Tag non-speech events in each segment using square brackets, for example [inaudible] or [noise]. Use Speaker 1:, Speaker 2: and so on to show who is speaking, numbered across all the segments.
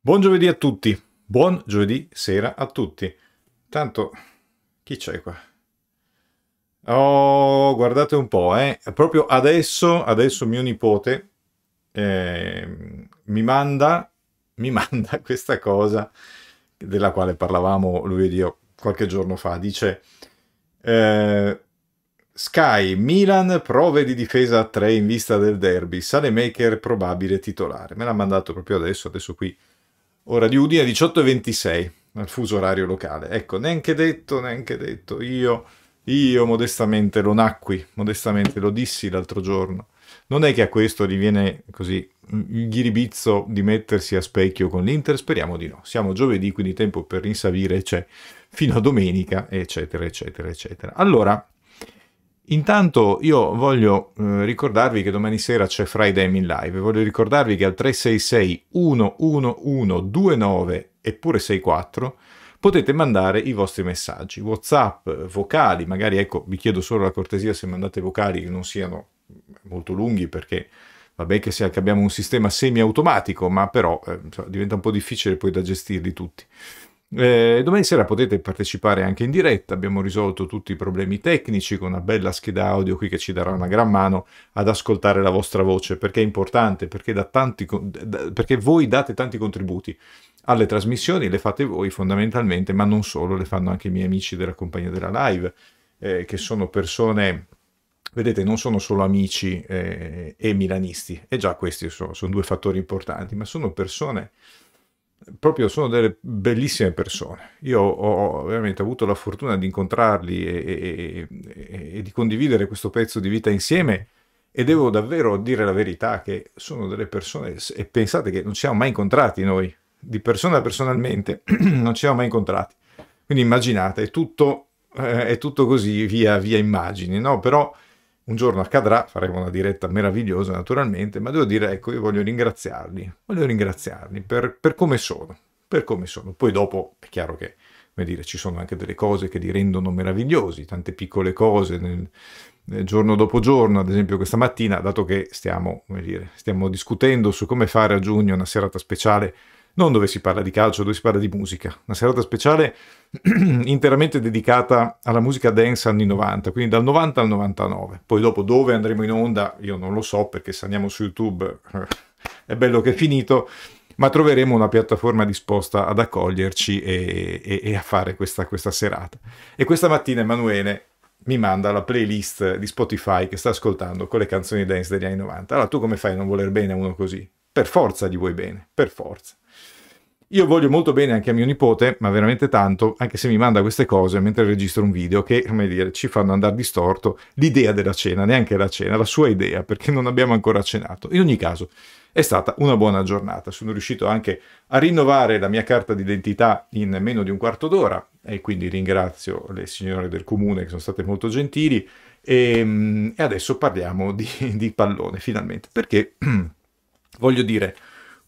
Speaker 1: Buon giovedì a tutti, buon giovedì sera a tutti. Tanto, chi c'è qua? Oh, guardate un po', eh. Proprio adesso, adesso mio nipote eh, mi, manda, mi [laughs] manda questa cosa della quale parlavamo lui ed io qualche giorno fa. Dice, eh, Sky, Milan prove di difesa a tre in vista del derby, Sale Maker probabile titolare. Me l'ha mandato proprio adesso, adesso qui ora di Udine 18.26 al fuso orario locale. Ecco, neanche detto, neanche detto, io, io modestamente lo nacqui, modestamente lo dissi l'altro giorno. Non è che a questo gli viene così il ghiribizzo di mettersi a specchio con l'Inter? Speriamo di no. Siamo giovedì, quindi tempo per rinsavire c'è, cioè, fino a domenica, eccetera, eccetera, eccetera. Allora, Intanto io voglio eh, ricordarvi che domani sera c'è Friday in Live, voglio ricordarvi che al 366 111 29 eppure 64 potete mandare i vostri messaggi, Whatsapp, vocali, magari ecco vi chiedo solo la cortesia se mandate vocali che non siano molto lunghi perché vabbè che, che abbiamo un sistema semi-automatico ma però eh, diventa un po' difficile poi da gestirli tutti. Eh, domani sera potete partecipare anche in diretta, abbiamo risolto tutti i problemi tecnici con una bella scheda audio qui che ci darà una gran mano ad ascoltare la vostra voce, perché è importante, perché, tanti, perché voi date tanti contributi alle trasmissioni, le fate voi fondamentalmente, ma non solo, le fanno anche i miei amici della compagnia della live, eh, che sono persone vedete, non sono solo amici eh, e milanisti, e già questi sono, sono due fattori importanti, ma sono persone proprio sono delle bellissime persone. Io ho ovviamente avuto la fortuna di incontrarli e, e, e, e, di condividere questo pezzo di vita insieme e devo davvero dire la verità che sono delle persone, e pensate che non ci siamo mai incontrati noi, di persona personalmente, [clears throat] non ci siamo mai incontrati. Quindi immaginate, è tutto, eh, è tutto così via, via immagini, no? Però un giorno accadrà, faremo una diretta meravigliosa naturalmente, ma devo dire, ecco, io voglio ringraziarli, voglio ringraziarli per, per come sono, per come sono. Poi dopo è chiaro che, come dire, ci sono anche delle cose che li rendono meravigliosi, tante piccole cose nel, nel giorno dopo giorno, ad esempio questa mattina, dato che stiamo, come dire, stiamo discutendo su come fare a giugno una serata speciale non dove si parla di calcio, dove si parla di musica. Una serata speciale [clears throat] interamente dedicata alla musica dance anni 90, quindi dal 90 al 99. Poi dopo dove andremo in onda, io non lo so perché se andiamo su YouTube eh, è bello che è finito, ma troveremo una piattaforma disposta ad accoglierci e, e, e a fare questa, questa serata. E questa mattina Emanuele mi manda la playlist di Spotify che sta ascoltando con le canzoni dance degli anni 90. Allora tu come fai a non voler bene a uno così? Per forza gli vuoi bene, per forza. Io voglio molto bene anche a mio nipote, ma veramente tanto, anche se mi manda queste cose mentre registro un video che, come dire, ci fanno andare distorto l'idea della cena, neanche la cena, la sua idea, perché non abbiamo ancora cenato. In ogni caso, è stata una buona giornata. Sono riuscito anche a rinnovare la mia carta d'identità in meno di un quarto d'ora e quindi ringrazio le signore del comune che sono state molto gentili. E, ehm, e adesso parliamo di, di pallone, finalmente, perché [clears throat] voglio dire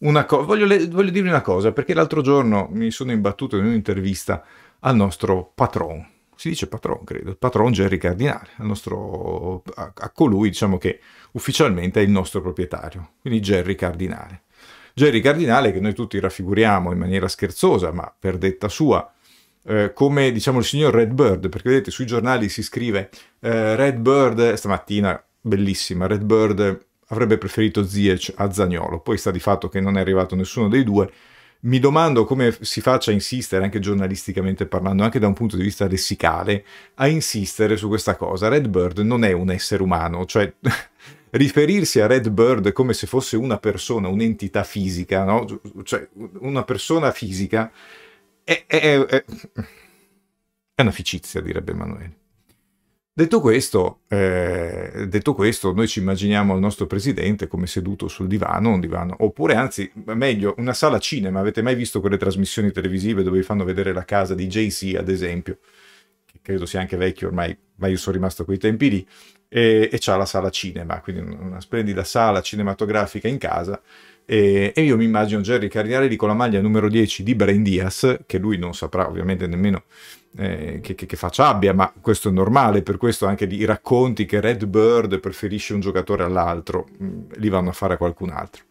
Speaker 1: una cosa, voglio, le- voglio dirvi una cosa, perché l'altro giorno mi sono imbattuto in un'intervista al nostro patron, si dice patron, credo, il patron Gerry Cardinale, nostro, a, a, colui diciamo che ufficialmente è il nostro proprietario, quindi Gerry Cardinale. Gerry Cardinale che noi tutti raffiguriamo in maniera scherzosa, ma per detta sua, eh, come diciamo il signor Red Bird, perché vedete sui giornali si scrive eh, Bird, stamattina bellissima, Red Bird avrebbe preferito Ziyech a Zagnolo, poi sta di fatto che non è arrivato nessuno dei due. Mi domando come si faccia a insistere, anche giornalisticamente parlando, anche da un punto di vista lessicale, a insistere su questa cosa. Red Bird non è un essere umano, cioè [laughs] riferirsi a Red Bird come se fosse una persona, un'entità fisica, no? cioè una persona fisica, è, è, è, è una ficizia, direbbe Emanuele. Detto questo, eh, detto questo, noi ci immaginiamo il nostro presidente come seduto sul divano, un divano, oppure anzi, meglio, una sala cinema. Avete mai visto quelle trasmissioni televisive dove vi fanno vedere la casa di JC, ad esempio? Che credo sia anche vecchio ormai, ma io sono rimasto a quei tempi lì. E, e c'ha la sala cinema, quindi una splendida sala cinematografica in casa. E, e io mi immagino Jerry Carriarelli con la maglia numero 10 di Brain Diaz, che lui non saprà ovviamente nemmeno eh, che, che, che, faccia abbia, ma questo è normale, per questo anche i racconti che Red Bird preferisce un giocatore all'altro, mm, li vanno a fare a qualcun altro.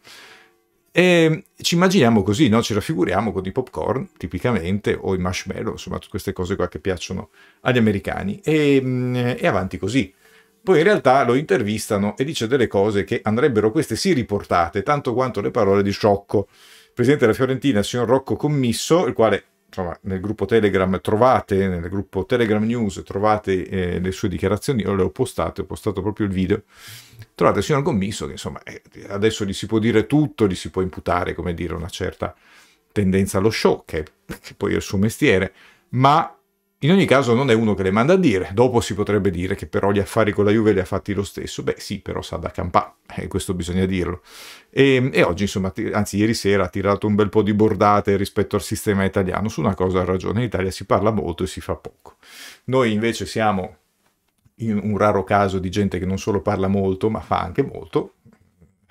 Speaker 1: E ci immaginiamo così, no? ci raffiguriamo con i popcorn tipicamente o i marshmallow, insomma tutte queste cose qua che piacciono agli americani e, mm, e avanti così. Poi in realtà lo intervistano e dice delle cose che andrebbero queste sì riportate, tanto quanto le parole di Sciocco, presidente della Fiorentina, il signor Rocco Commisso, il quale insomma, nel gruppo Telegram trovate, nel gruppo Telegram News trovate eh, le sue dichiarazioni, io le ho postate, ho postato proprio il video, trovate il signor Commisso che insomma eh, adesso gli si può dire tutto, gli si può imputare, come dire, una certa tendenza allo show, che, che poi è il suo mestiere, ma in ogni caso non è uno che le manda a dire, dopo si potrebbe dire che però gli affari con la Juve li ha fatti lo stesso, beh sì però sa da campà, eh, questo bisogna dirlo. E, e oggi insomma, anzi ieri sera ha tirato un bel po' di bordate rispetto al sistema italiano, su una cosa ha ragione, in Italia si parla molto e si fa poco. Noi invece siamo in un raro caso di gente che non solo parla molto ma fa anche molto,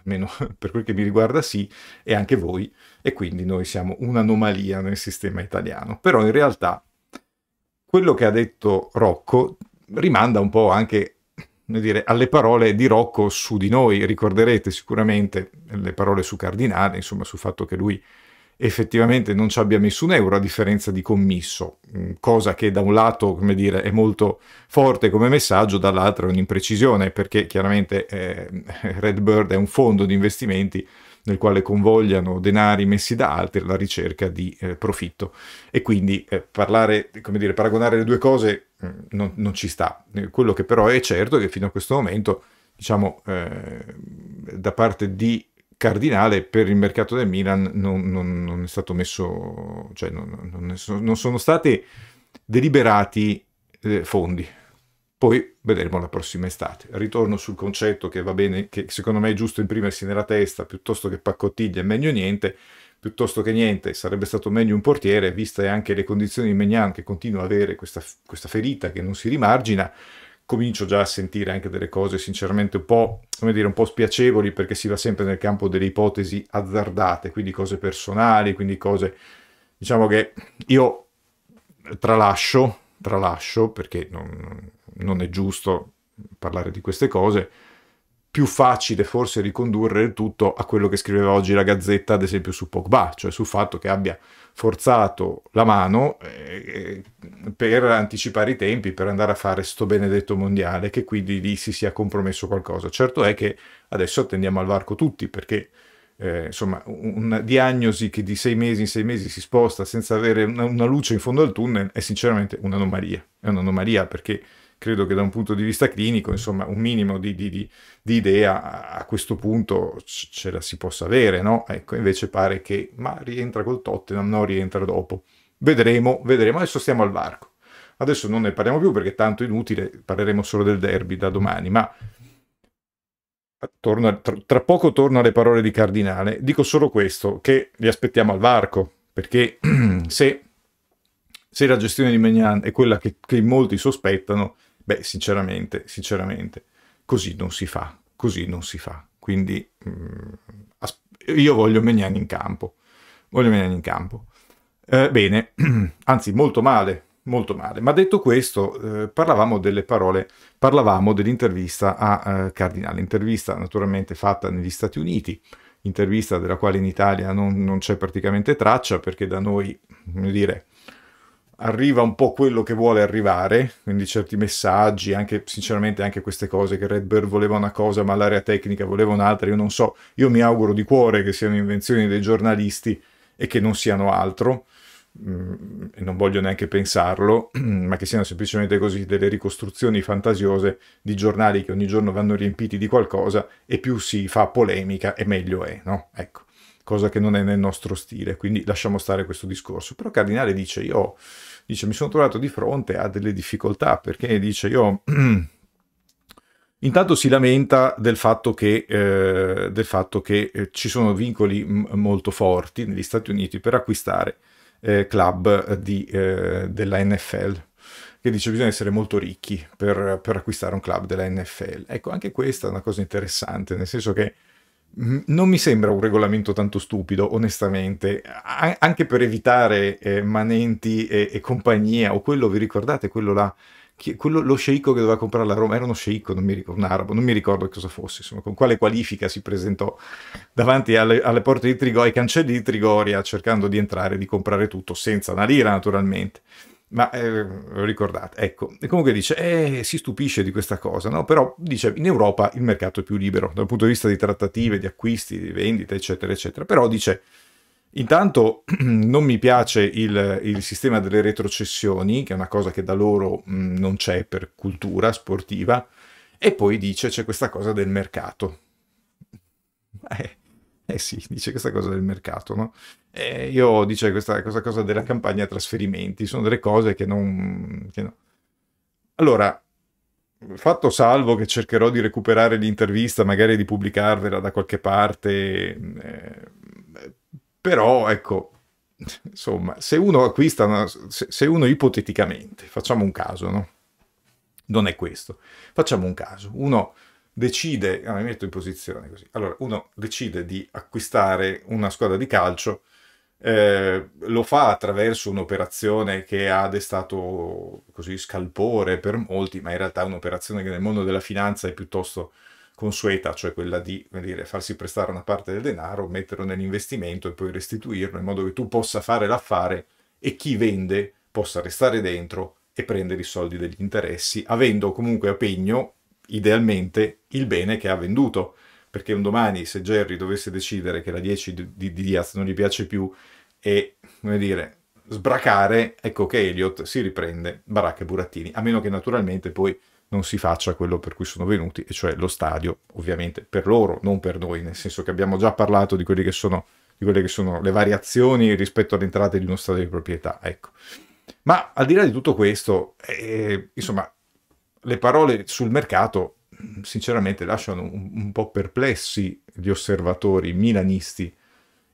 Speaker 1: almeno [laughs] per quel che mi riguarda sì, e anche voi, e quindi noi siamo un'anomalia nel sistema italiano. Però in realtà quello che ha detto Rocco rimanda un po' anche dire, alle parole di Rocco su di noi. Ricorderete sicuramente le parole su Cardinale, insomma sul fatto che lui effettivamente non ci abbia messo un euro a differenza di commisso, mm, cosa che da un lato come dire, è molto forte come messaggio, dall'altro è un'imprecisione perché chiaramente eh, [laughs] Redbird è un fondo di investimenti nel quale convogliano denari messi da altri alla ricerca di eh, profitto. E quindi eh, parlare, come dire, paragonare le due cose mh, mm, non, non, ci sta. Eh, quello che però è certo è che fino a questo momento, diciamo, eh, da parte di cardinale per il mercato del Milan non, non, non è stato messo, cioè non, non sono stati deliberati eh, fondi. Poi vedremo la prossima estate. Ritorno sul concetto che va bene, che secondo me è giusto imprimersi nella testa, piuttosto che pacottiglia è meglio niente, piuttosto che niente sarebbe stato meglio un portiere, viste anche le condizioni di Megnan che continua a avere questa, questa ferita che non si rimargina, comincio già a sentire anche delle cose sinceramente un po', come dire, un po' spiacevoli perché si va sempre nel campo delle ipotesi azzardate, quindi cose personali, quindi cose, diciamo che io tralascio, tralascio perché non non è giusto parlare di queste cose, più facile forse ricondurre il tutto a quello che scriveva oggi la Gazzetta, ad esempio su Pogba, cioè sul fatto che abbia forzato la mano eh, per anticipare i tempi, per andare a fare sto benedetto mondiale, che quindi lì si sia compromesso qualcosa. Certo è che adesso attendiamo al varco tutti, perché eh, insomma una diagnosi che di sei mesi in sei mesi si sposta senza avere una, una luce in fondo al tunnel è sinceramente un'anomalia. È un'anomalia perché credo che da un punto di vista clinico, insomma, un minimo di, di, di, di idea a questo punto ce la si possa avere, no? Ecco, invece pare che, ma rientra col Tottenham, no, rientra dopo. Vedremo, vedremo, adesso stiamo al varco. Adesso non ne parliamo più perché tanto inutile, parleremo solo del derby da domani, ma torno, tra, tra poco torno alle parole di Cardinale. Dico solo questo, che li aspettiamo al varco, perché [clears throat] se se la gestione di Magnan è quella che, che molti sospettano, Beh, sinceramente, sinceramente, così non si fa, così non si fa. Quindi mh, mm, as- io voglio Meniani in campo, voglio Meniani in campo. Eh, bene, [clears throat] anzi molto male, molto male. Ma detto questo, eh, parlavamo delle parole, parlavamo dell'intervista a eh, Cardinale, intervista naturalmente fatta negli Stati Uniti, intervista della quale in Italia non, non c'è praticamente traccia perché da noi, come dire, arriva un po' quello che vuole arrivare, quindi certi messaggi, anche sinceramente anche queste cose che Red Bird voleva una cosa ma l'area tecnica voleva un'altra, io non so, io mi auguro di cuore che siano invenzioni dei giornalisti e che non siano altro, mm, e non voglio neanche pensarlo, [clears throat] ma che siano semplicemente così delle ricostruzioni fantasiose di giornali che ogni giorno vanno riempiti di qualcosa e più si fa polemica e meglio è, no? Ecco cosa che non è nel nostro stile, quindi lasciamo stare questo discorso. Però Cardinale dice io, dice mi sono trovato di fronte a delle difficoltà perché dice io... [clears throat] Intanto si lamenta del fatto che, eh, del fatto che eh, ci sono vincoli m- molto forti negli Stati Uniti per acquistare eh, club di, eh, della NFL, che dice bisogna essere molto ricchi per, per, acquistare un club della NFL. Ecco, anche questa è una cosa interessante, nel senso che non mi sembra un regolamento tanto stupido, onestamente, A- anche per evitare eh, Manenti e-, e-, compagnia, o quello, vi ricordate, quello là, chi- quello, lo sceicco che doveva comprare la Roma, era uno sceicco, non mi ricordo, un arabo, non mi ricordo cosa fosse, insomma, con quale qualifica si presentò davanti alle, alle porte di Trigoria, ai cancelli di Trigoria, cercando di entrare, di comprare tutto, senza una lira naturalmente ma eh, ricordate, ecco, e comunque dice, eh, si stupisce di questa cosa, no? però dice, in Europa il mercato è più libero dal punto di vista di trattative, di acquisti, di vendite, eccetera, eccetera, però dice, intanto [clears throat] non mi piace il, il sistema delle retrocessioni, che è una cosa che da loro mh, non c'è per cultura sportiva, e poi dice, c'è questa cosa del mercato. Eh, eh sì, dice questa cosa del mercato, no? E eh, io dice questa, questa, cosa della campagna trasferimenti, sono delle cose che non... Che no. Allora, fatto salvo che cercherò di recuperare l'intervista, magari di pubblicarvela da qualche parte, eh, però ecco, insomma, se uno acquista, una, se, se uno ipoteticamente, facciamo un caso, no? Non è questo, facciamo un caso, uno decide, ah, mi metto in posizione così, allora uno decide di acquistare una squadra di calcio, eh, lo fa attraverso un'operazione che ha destato così scalpore per molti, ma in realtà è un'operazione che nel mondo della finanza è piuttosto consueta, cioè quella di dire, farsi prestare una parte del denaro, metterlo nell'investimento e poi restituirlo in modo che tu possa fare l'affare e chi vende possa restare dentro e prendere i soldi degli interessi, avendo comunque a pegno idealmente il bene che ha venduto. Perché un domani, se Jerry dovesse decidere che la 10 di, di, Diaz non gli piace più e, come dire, sbracare, ecco che Elliot si riprende Baracca e Burattini, a meno che naturalmente poi non si faccia quello per cui sono venuti, e cioè lo stadio, ovviamente per loro, non per noi, nel senso che abbiamo già parlato di quelle che sono, quelle che sono le variazioni rispetto all'entrata di uno stadio di proprietà, ecco. Ma al di là di tutto questo, eh, insomma, le parole sul mercato sinceramente lasciano un, un po' perplessi gli osservatori milanisti,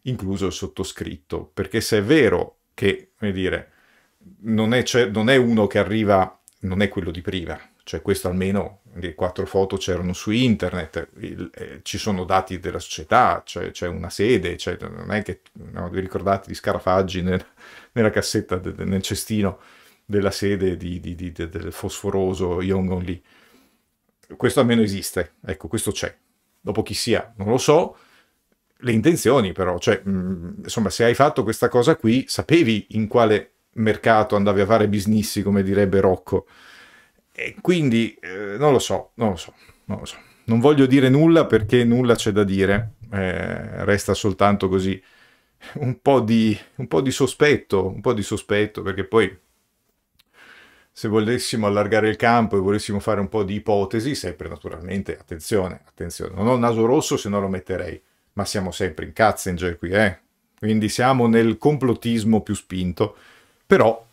Speaker 1: incluso il sottoscritto, perché se è vero che, come dire, non è, non è uno che arriva, non è quello di prima, cioè questo almeno le quattro foto c'erano su internet, il, eh, ci sono dati della società, c'è cioè, una sede, cioè, non è che no, vi ricordate gli Scarafaggi nel, nella cassetta, de, nel cestino della sede di, di, di, del fosforoso Yongon lì. Questo almeno esiste, ecco, questo c'è. Dopo chi sia, non lo so, le intenzioni però, cioè, mh, mm, insomma, se hai fatto questa cosa qui, sapevi in quale mercato andavi a fare business, come direbbe Rocco. E quindi, eh, non lo so, non lo so, non lo so. Non voglio dire nulla perché nulla c'è da dire, eh, resta soltanto così un po, di, un po' di sospetto, un po' di sospetto, perché poi se volessimo allargare il campo e volessimo fare un po' di ipotesi, sempre naturalmente, attenzione, attenzione, non ho il naso rosso se no lo metterei, ma siamo sempre in Katzinger qui, eh? Quindi siamo nel complottismo più spinto, però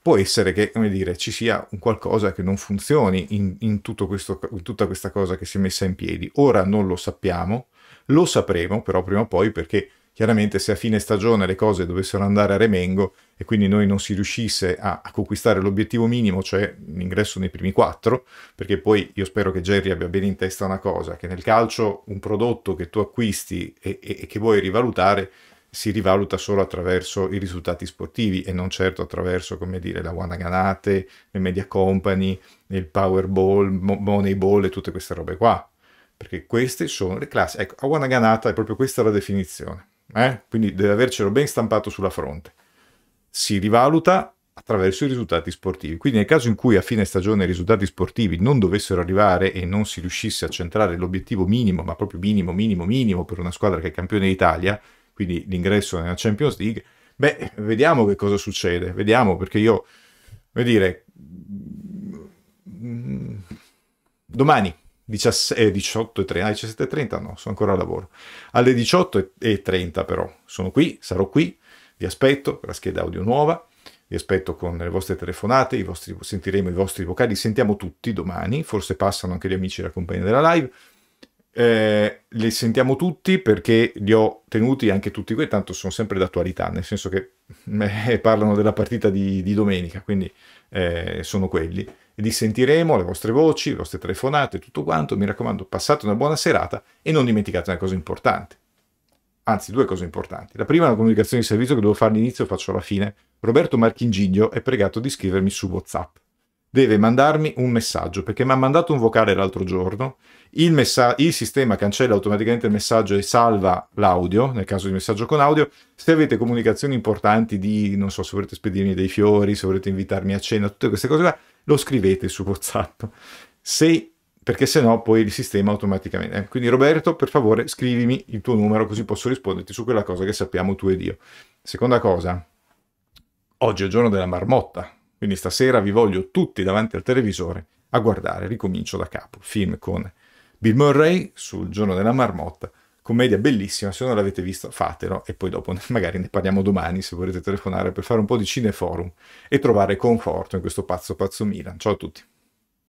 Speaker 1: può essere che, come dire, ci sia un qualcosa che non funzioni in, in, questo, in tutta questa cosa che si è messa in piedi. Ora non lo sappiamo, lo sapremo però prima o poi perché Chiaramente se a fine stagione le cose dovessero andare a remengo e quindi noi non si riuscisse a, a conquistare l'obiettivo minimo, cioè l'ingresso nei primi quattro, perché poi io spero che Jerry abbia bene in testa una cosa, che nel calcio un prodotto che tu acquisti e, e, e che vuoi rivalutare si rivaluta solo attraverso i risultati sportivi e non certo attraverso, come dire, la Wanaganate, le Media Company, il Powerball, Moneyball e tutte queste robe qua. Perché queste sono le classi. Ecco, a Guanaganata è proprio questa la definizione eh? quindi deve avercelo ben stampato sulla fronte. Si rivaluta attraverso i risultati sportivi. Quindi nel caso in cui a fine stagione i risultati sportivi non dovessero arrivare e non si riuscisse a centrare l'obiettivo minimo, ma proprio minimo, minimo, minimo per una squadra che è campione d'Italia, quindi l'ingresso nella Champions League, beh, vediamo che cosa succede, vediamo perché io, come dire, mm, domani 17, 18 eh, e 30, 17 ah, e 30 no, sono ancora al lavoro. Alle 18 e 30 però sono qui, sarò qui, vi aspetto con la scheda audio nuova, vi aspetto con le vostre telefonate, i vostri, sentiremo i vostri vocali, sentiamo tutti domani, forse passano anche gli amici della compagnia della live. Eh, li sentiamo tutti perché li ho tenuti anche tutti qui, tanto sono sempre d'attualità, nel senso che eh, parlano della partita di, di domenica, quindi eh, sono quelli li sentiremo, le vostre voci, le vostre telefonate, tutto quanto. Mi raccomando, passate una buona serata e non dimenticate una cosa importante. Anzi, due cose importanti. La prima è una comunicazione di servizio che devo fare all'inizio, faccio alla fine. Roberto Marchingiglio è pregato di scrivermi su WhatsApp deve mandarmi un messaggio perché mi ha mandato un vocale l'altro giorno. Il, messa- il sistema cancella automaticamente il messaggio e salva l'audio, nel caso di messaggio con audio. Se avete comunicazioni importanti di, non so, se volete spedirmi dei fiori, se volete invitarmi a cena, tutte queste cose qua, lo scrivete su WhatsApp. Se, perché se no poi il sistema automaticamente... Eh, quindi Roberto, per favore, scrivimi il tuo numero così posso risponderti su quella cosa che sappiamo tu ed io. Seconda cosa, oggi è il giorno della marmotta, quindi stasera vi voglio tutti davanti al televisore a guardare, ricomincio da capo, film con Bill Murray sul giorno della marmotta commedia bellissima, se non l'avete vista fatelo e poi dopo [laughs] magari ne parliamo domani se volete telefonare per fare un po' di cineforum e trovare conforto in questo pazzo pazzo Milan. Ciao a tutti.